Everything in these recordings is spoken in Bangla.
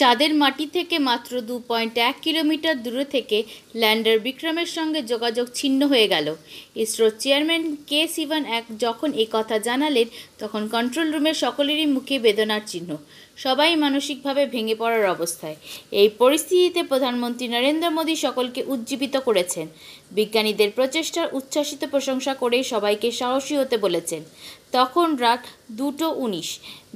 চাঁদের মাটি থেকে মাত্র দু পয়েন্ট এক কিলোমিটার দূরে থেকে ল্যান্ডার বিক্রমের সঙ্গে যোগাযোগ ছিন্ন হয়ে গেল ইসরোর চেয়ারম্যান কে সিভান এক যখন এই কথা জানালেন তখন কন্ট্রোল রুমের সকলেরই মুখে বেদনার চিহ্ন সবাই মানসিকভাবে ভেঙে পড়ার অবস্থায় এই পরিস্থিতিতে প্রধানমন্ত্রী নরেন্দ্র মোদী সকলকে উজ্জীবিত করেছেন বিজ্ঞানীদের প্রচেষ্টার উচ্ছ্বাসিত প্রশংসা করে সবাইকে সাহসী হতে বলেছেন তখন রাত দুটো উনিশ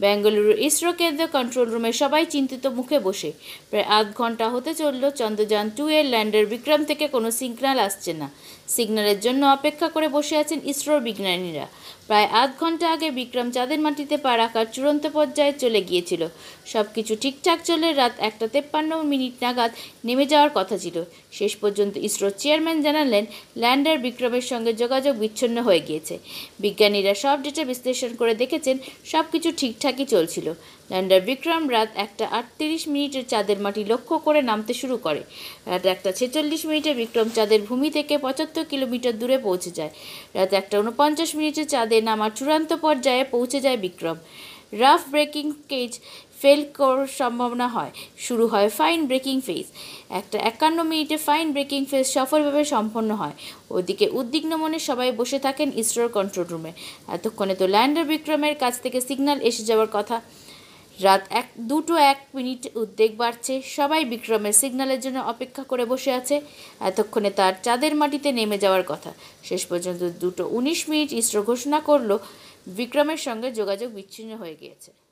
বেঙ্গালুরুর ইসরো কেন্দ্রীয় কন্ট্রোল রুমে সবাই চিন্তিত মুখে বসে প্রায় আধ ঘন্টা হতে চলল চন্দ্রযান টু এর ল্যান্ডার বিক্রম থেকে কোনো সিগন্যাল আসছে না সিগন্যালের জন্য অপেক্ষা করে বসে আছেন ইসরোর বিজ্ঞানীরা প্রায় আধ ঘন্টা আগে বিক্রম চাঁদের মাটিতে পা রাখার চূড়ান্ত পর্যায়ে চলে গিয়েছিল সব কিছু ঠিকঠাক চলে রাত একটা তেপ্পান্ন মিনিট নাগাদ নেমে যাওয়ার কথা ছিল শেষ পর্যন্ত ইসরোর চেয়ারম্যান জানালেন ল্যান্ডার বিক্রমের সঙ্গে যোগাযোগ বিচ্ছিন্ন হয়ে গিয়েছে বিজ্ঞানীরা সব ডেটা বিশ্লেষণ করে দেখেছে পেরেছেন সব কিছু ঠিকঠাকই চলছিল ল্যান্ডার বিক্রম রাত একটা আটত্রিশ মিনিটের চাঁদের মাটি লক্ষ্য করে নামতে শুরু করে রাত একটা ছেচল্লিশ মিনিটে বিক্রম চাঁদের ভূমি থেকে পঁচাত্তর কিলোমিটার দূরে পৌঁছে যায় রাত একটা উনপঞ্চাশ মিনিটে চাঁদে নামার চূড়ান্ত পর্যায়ে পৌঁছে যায় Vikram rough braking cage fail করার সম্ভাবনা হয় শুরু হয় ফাইন ব্রেকিং ফেজ একটা একান্ন মিনিটে ফাইন ব্রেকিং ফেজ সফলভাবে সম্পন্ন হয় ওদিকে উদ্বিগ্ন মনে সবাই বসে থাকেন ইসরোর কন্ট্রোল রুমে এতক্ষণে তো ল্যান্ডার বিক্রমের কাছ থেকে সিগন্যাল এসে যাওয়ার কথা রাত এক দুটো এক মিনিট উদ্বেগ বাড়ছে সবাই বিক্রমের সিগন্যালের জন্য অপেক্ষা করে বসে আছে এতক্ষণে তার চাঁদের মাটিতে নেমে যাওয়ার কথা শেষ পর্যন্ত দুটো উনিশ মিনিট ইসরো ঘোষণা করলো বিক্রমের সঙ্গে যোগাযোগ বিচ্ছিন্ন হয়ে গিয়েছে